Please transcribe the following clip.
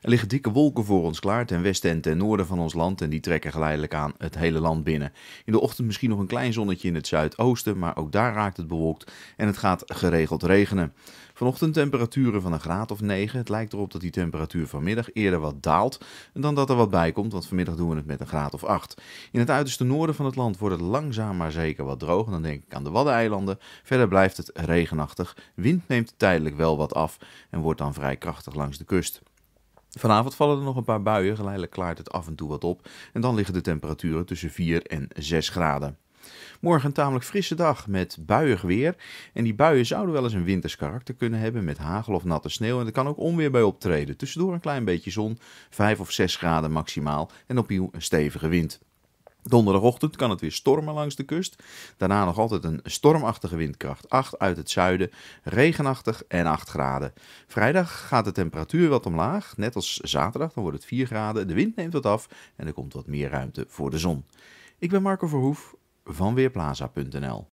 Er liggen dikke wolken voor ons klaar ten westen en ten noorden van ons land en die trekken geleidelijk aan het hele land binnen. In de ochtend misschien nog een klein zonnetje in het zuidoosten, maar ook daar raakt het bewolkt en het gaat geregeld regenen. Vanochtend temperaturen van een graad of 9. Het lijkt erop dat die temperatuur vanmiddag eerder wat daalt dan dat er wat bij komt, want vanmiddag doen we het met een graad of 8. In het uiterste noorden van het land wordt het langzaam maar zeker wat droog. dan denk ik aan de Waddeneilanden. Verder blijft het regenachtig. Wind neemt tijdelijk wel wat af en wordt dan vrij krachtig langs de kust. Vanavond vallen er nog een paar buien, geleidelijk klaart het af en toe wat op en dan liggen de temperaturen tussen 4 en 6 graden. Morgen een tamelijk frisse dag met buiig weer. En die buien zouden wel eens een winters karakter kunnen hebben met hagel of natte sneeuw. En er kan ook onweer bij optreden. Tussendoor een klein beetje zon, 5 of 6 graden maximaal en opnieuw een stevige wind. Donderdagochtend kan het weer stormen langs de kust. Daarna nog altijd een stormachtige windkracht 8 uit het zuiden, regenachtig en 8 graden. Vrijdag gaat de temperatuur wat omlaag, net als zaterdag, dan wordt het 4 graden. De wind neemt wat af en er komt wat meer ruimte voor de zon. Ik ben Marco Verhoef van Weerplaza.nl.